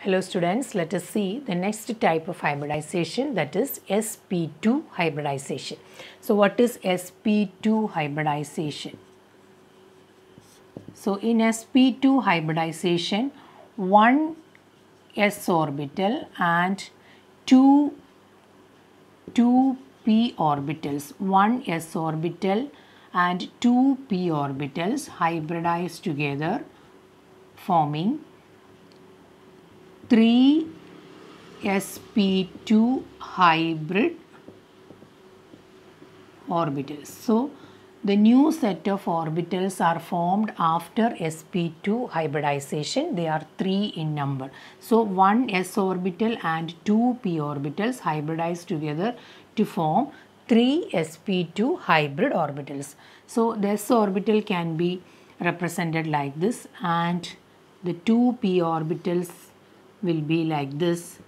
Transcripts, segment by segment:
Hello students, let us see the next type of hybridization that is sp2 hybridization. So what is sp2 hybridization? So in sp2 hybridization, one s orbital and two, two p orbitals, one s orbital and two p orbitals hybridize together forming 3 sp2 hybrid orbitals. So, the new set of orbitals are formed after sp2 hybridization. They are 3 in number. So, one s orbital and two p orbitals hybridize together to form 3 sp2 hybrid orbitals. So, the s orbital can be represented like this and the two p orbitals will be like this.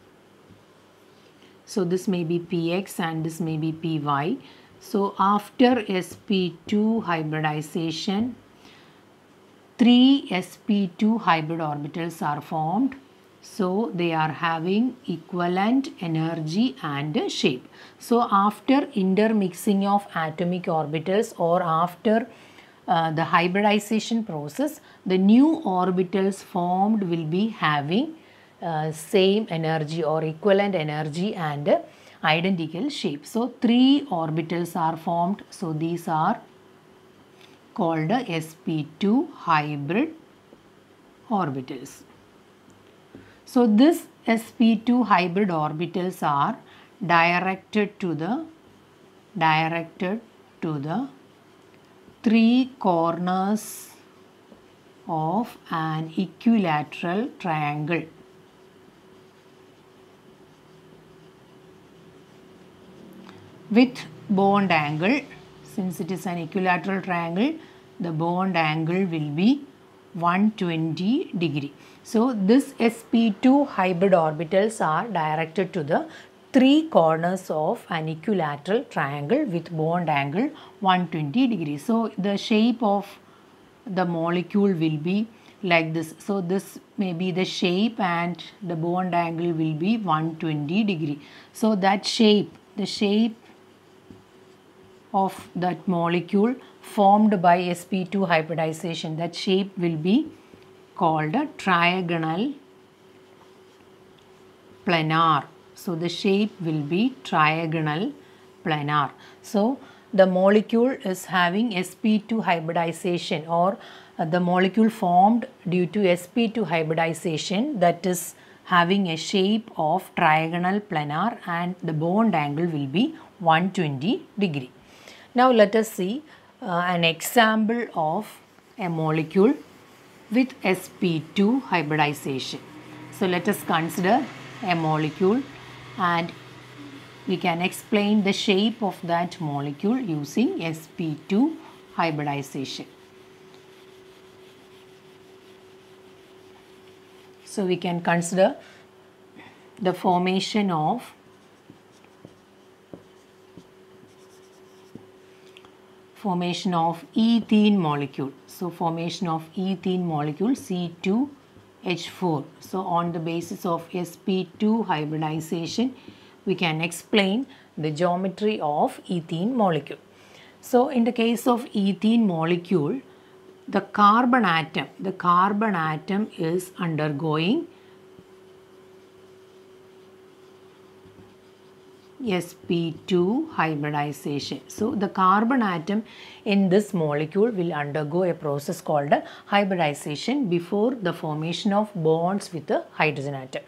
So this may be Px and this may be Py. So after sp2 hybridization, three sp2 hybrid orbitals are formed. So they are having equivalent energy and shape. So after intermixing of atomic orbitals or after uh, the hybridization process, the new orbitals formed will be having uh, same energy or equivalent energy and identical shape. So, three orbitals are formed. So, these are called sp2 hybrid orbitals. So, this sp2 hybrid orbitals are directed to the directed to the three corners of an equilateral triangle with bond angle since it is an equilateral triangle the bond angle will be 120 degree. So this sp2 hybrid orbitals are directed to the three corners of an equilateral triangle with bond angle 120 degree. So the shape of the molecule will be like this. So this may be the shape and the bond angle will be 120 degree. So that shape, the shape of that molecule formed by sp2 hybridization that shape will be called a triagonal planar so the shape will be triagonal planar so the molecule is having sp2 hybridization or uh, the molecule formed due to sp2 hybridization that is having a shape of triagonal planar and the bond angle will be 120 degree. Now let us see uh, an example of a molecule with sp2 hybridization. So let us consider a molecule and we can explain the shape of that molecule using sp2 hybridization. So we can consider the formation of formation of ethene molecule. So formation of ethene molecule C2H4. So on the basis of sp2 hybridization we can explain the geometry of ethene molecule. So in the case of ethene molecule the carbon atom the carbon atom is undergoing sp2 hybridization. So the carbon atom in this molecule will undergo a process called hybridization before the formation of bonds with the hydrogen atom.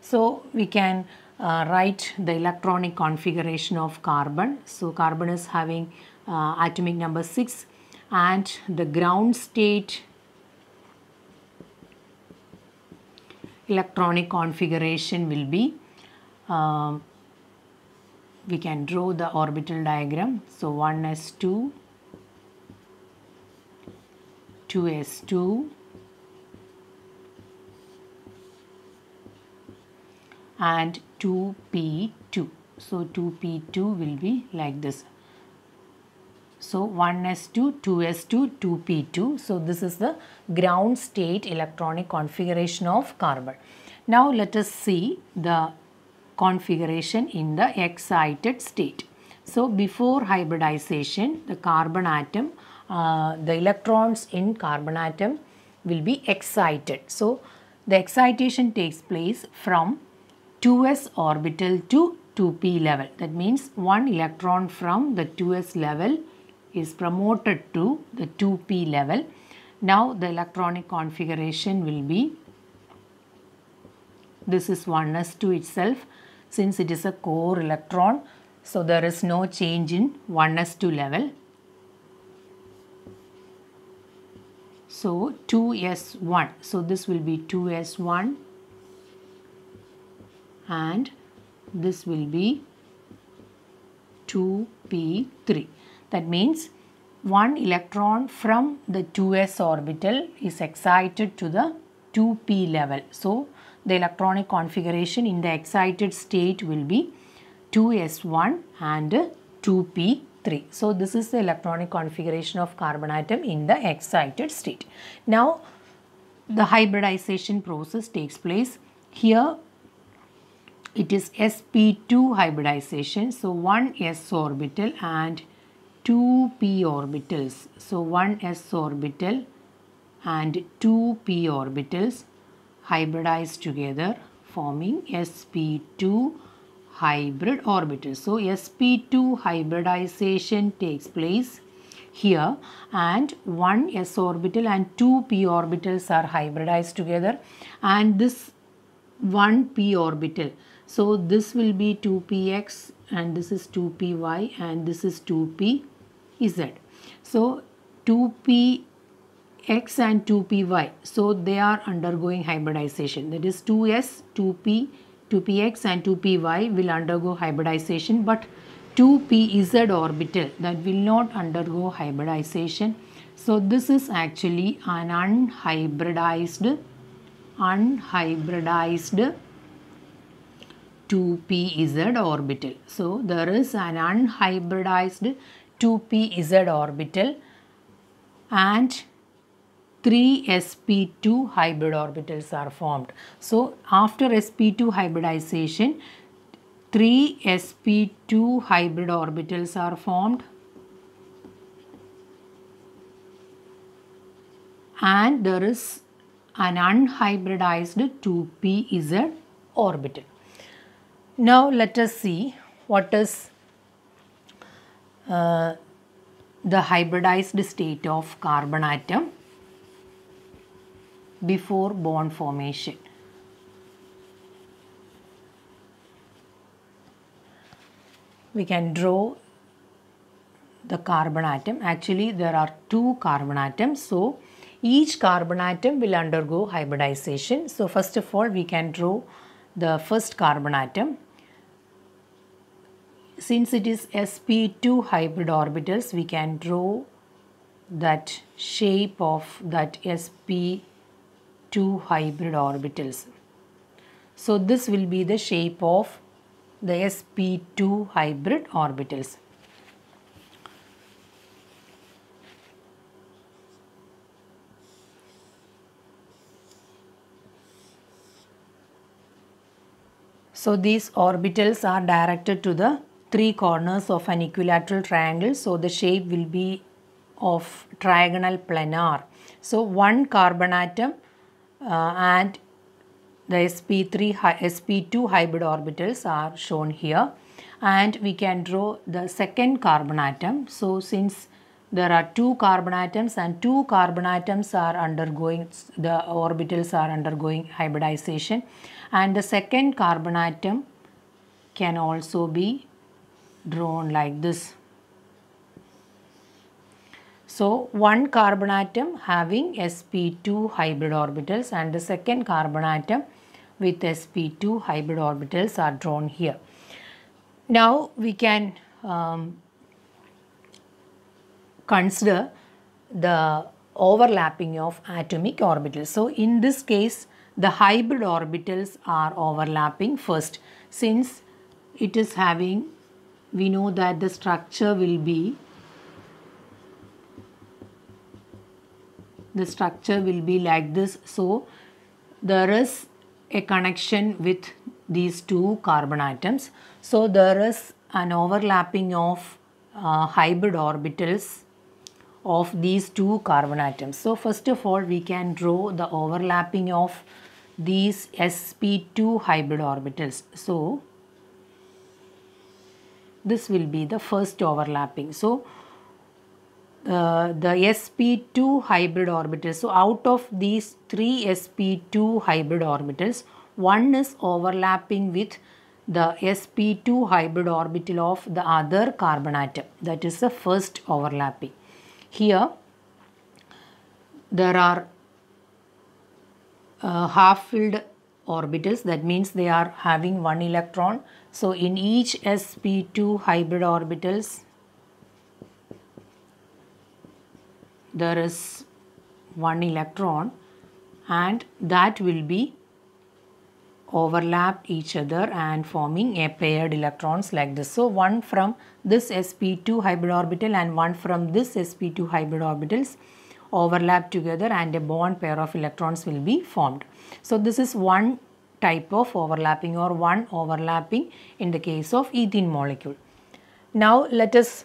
So we can uh, write the electronic configuration of carbon. So carbon is having uh, atomic number 6 and the ground state electronic configuration will be um, we can draw the orbital diagram. So 1s2, 2s2, and 2p2. So 2p2 will be like this. So 1s2, 2s2, 2p2. So this is the ground state electronic configuration of carbon. Now let us see the configuration in the excited state. So before hybridization, the carbon atom, uh, the electrons in carbon atom will be excited. So the excitation takes place from 2s orbital to 2p level. That means one electron from the 2s level is promoted to the 2p level. Now the electronic configuration will be, this is 1s2 itself since it is a core electron so there is no change in 1s2 level. So 2s1 so this will be 2s1 and this will be 2p3 that means one electron from the 2s orbital is excited to the 2p level. So the electronic configuration in the excited state will be 2s1 and 2p3. So this is the electronic configuration of carbon atom in the excited state. Now the hybridization process takes place. Here it is sp2 hybridization. So one s orbital and two p orbitals. So one s orbital and two p orbitals hybridize together forming sp2 hybrid orbital. So sp2 hybridization takes place here and one s orbital and two p orbitals are hybridized together and this one p orbital. So this will be 2px and this is 2py and this is 2pz. So 2p x and 2py. So they are undergoing hybridization. That is 2s, 2p, 2px and 2py will undergo hybridization but 2pz orbital that will not undergo hybridization. So this is actually an unhybridized, unhybridized 2pz orbital. So there is an unhybridized 2pz orbital and three sp2 hybrid orbitals are formed. So after sp2 hybridization, three sp2 hybrid orbitals are formed and there is an unhybridized 2pz orbital. Now let us see what is uh, the hybridized state of carbon atom before bond formation. We can draw the carbon atom. Actually, there are two carbon atoms. So, each carbon atom will undergo hybridization. So, first of all, we can draw the first carbon atom. Since it is sp2 hybrid orbitals, we can draw that shape of that sp two hybrid orbitals. So this will be the shape of the sp2 hybrid orbitals. So these orbitals are directed to the three corners of an equilateral triangle. So the shape will be of trigonal planar. So one carbon atom uh, and the sp3 sp2 hybrid orbitals are shown here and we can draw the second carbon atom so since there are two carbon atoms and two carbon atoms are undergoing the orbitals are undergoing hybridization and the second carbon atom can also be drawn like this so, one carbon atom having sp2 hybrid orbitals and the second carbon atom with sp2 hybrid orbitals are drawn here. Now, we can um, consider the overlapping of atomic orbitals. So, in this case, the hybrid orbitals are overlapping first since it is having, we know that the structure will be the structure will be like this. So, there is a connection with these two carbon atoms. So, there is an overlapping of uh, hybrid orbitals of these two carbon atoms. So, first of all, we can draw the overlapping of these sp2 hybrid orbitals. So, this will be the first overlapping. So, uh, the sp2 hybrid orbitals. So out of these three sp2 hybrid orbitals, one is overlapping with the sp2 hybrid orbital of the other carbon atom. That is the first overlapping. Here there are uh, half-filled orbitals that means they are having one electron. So in each sp2 hybrid orbitals there is one electron and that will be overlapped each other and forming a paired electrons like this. So one from this sp2 hybrid orbital and one from this sp2 hybrid orbitals overlap together and a bond pair of electrons will be formed. So this is one type of overlapping or one overlapping in the case of ethene molecule. Now let us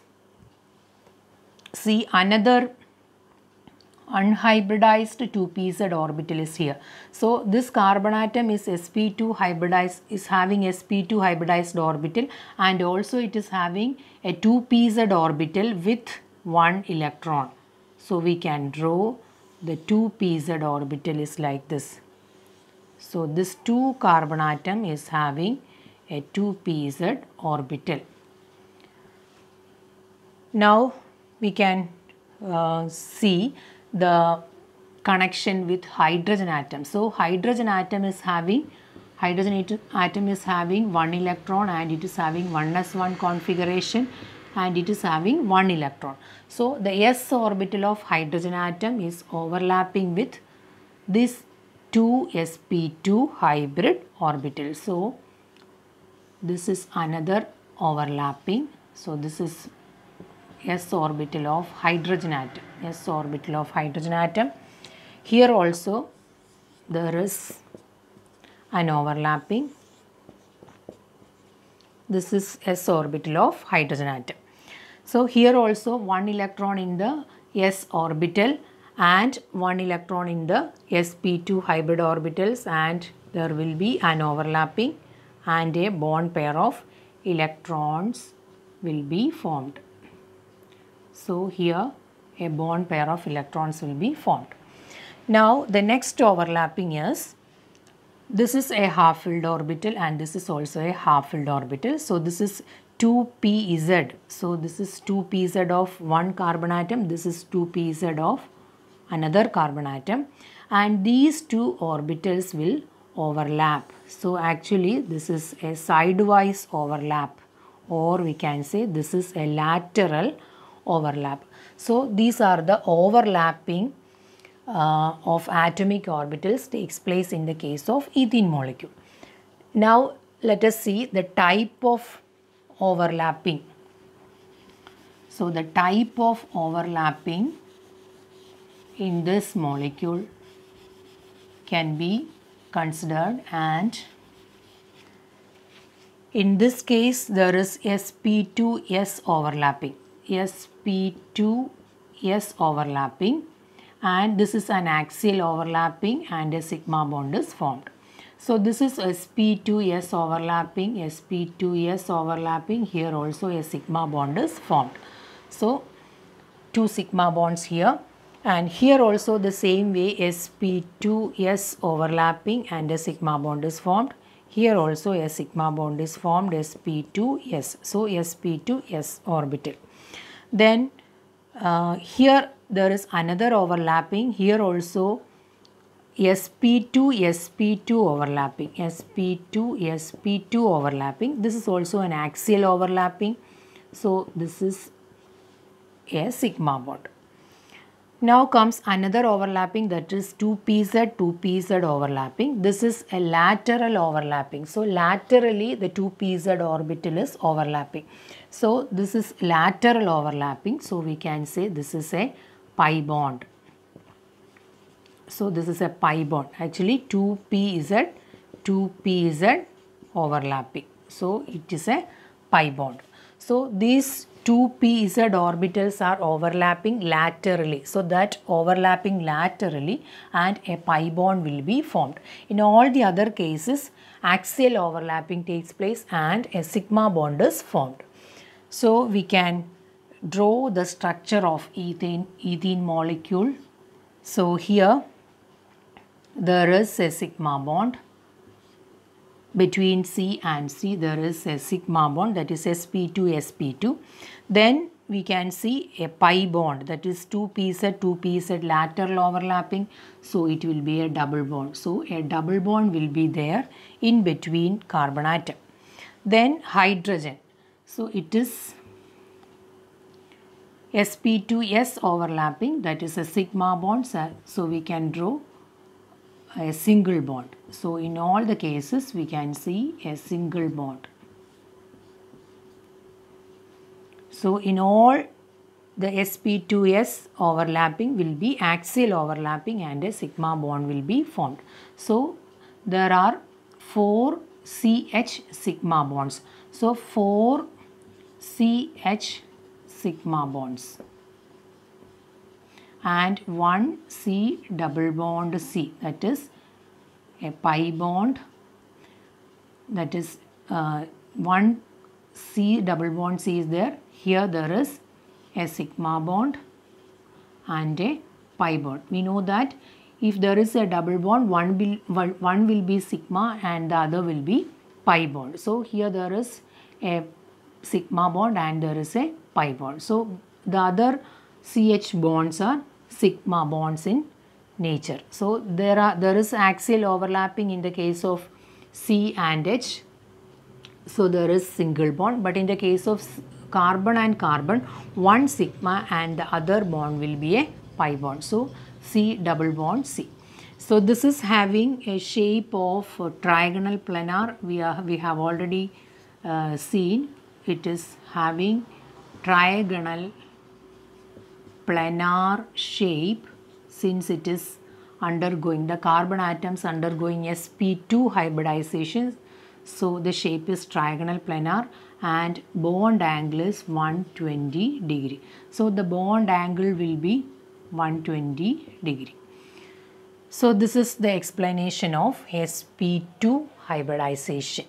see another unhybridized 2 z orbital is here. So this carbon atom is sp2 hybridized, is having sp2 hybridized orbital and also it is having a 2 z orbital with one electron. So we can draw the 2 z orbital is like this. So this two carbon atom is having a 2 z orbital. Now we can uh, see the connection with hydrogen atom. So hydrogen atom is having hydrogen atom is having one electron and it is having 1 s 1 configuration and it is having one electron. So the s orbital of hydrogen atom is overlapping with this 2sp2 hybrid orbital. So this is another overlapping. So this is s orbital of hydrogen atom s orbital of hydrogen atom here also there is an overlapping this is s orbital of hydrogen atom so here also one electron in the s orbital and one electron in the sp2 hybrid orbitals and there will be an overlapping and a bond pair of electrons will be formed so, here a bond pair of electrons will be formed. Now, the next overlapping is this is a half filled orbital and this is also a half filled orbital. So, this is 2pz. So, this is 2pz of one carbon atom, this is 2pz of another carbon atom and these two orbitals will overlap. So, actually this is a sidewise overlap or we can say this is a lateral overlap. So these are the overlapping uh, of atomic orbitals takes place in the case of ethene molecule. Now let us see the type of overlapping. So the type of overlapping in this molecule can be considered and in this case there is sp2s overlapping sp2 s overlapping and this is an axial overlapping and a sigma bond is formed. So this is sp2s overlapping, sp2s overlapping, here also a sigma bond is formed. So two sigma bonds here and here also the same way sp2s overlapping and a sigma bond is formed. Here also a sigma bond is formed sp2s, so sp2s orbital. Then uh, here there is another overlapping. Here also sp2 sp2 overlapping sp2 sp2 overlapping this is also an axial overlapping so this is a sigma bond now comes another overlapping that is 2pz 2pz overlapping this is a lateral overlapping so laterally the 2pz orbital is overlapping so this is lateral overlapping. So we can say this is a pi bond. So this is a pi bond. Actually 2pz, 2pz overlapping. So it is a pi bond. So these two pz orbitals are overlapping laterally so that overlapping laterally and a pi bond will be formed in all the other cases axial overlapping takes place and a sigma bond is formed so we can draw the structure of ethane, ethene molecule. So here there is a sigma bond. Between C and C there is a sigma bond that is sp2, sp2. Then we can see a pi bond that is 2pz, 2pz lateral overlapping. So it will be a double bond. So a double bond will be there in between carbon atom. Then hydrogen. So it is sp2s overlapping that is a sigma bond so we can draw a single bond. So in all the cases we can see a single bond. So in all the sp2s overlapping will be axial overlapping and a sigma bond will be formed. So there are 4 ch sigma bonds. So 4 CH sigma bonds and one C double bond C that is a pi bond that is uh, one C double bond C is there here there is a sigma bond and a pi bond we know that if there is a double bond one will one will be sigma and the other will be pi bond so here there is a sigma bond and there is a pi bond. So, the other CH bonds are sigma bonds in nature. So, there are there is axial overlapping in the case of C and H. So, there is single bond but in the case of carbon and carbon one sigma and the other bond will be a pi bond. So, C double bond C. So, this is having a shape of a trigonal planar we, are, we have already uh, seen it is having trigonal planar shape since it is undergoing the carbon atoms undergoing sp2 hybridization so the shape is trigonal planar and bond angle is 120 degree so the bond angle will be 120 degree so this is the explanation of sp2 hybridization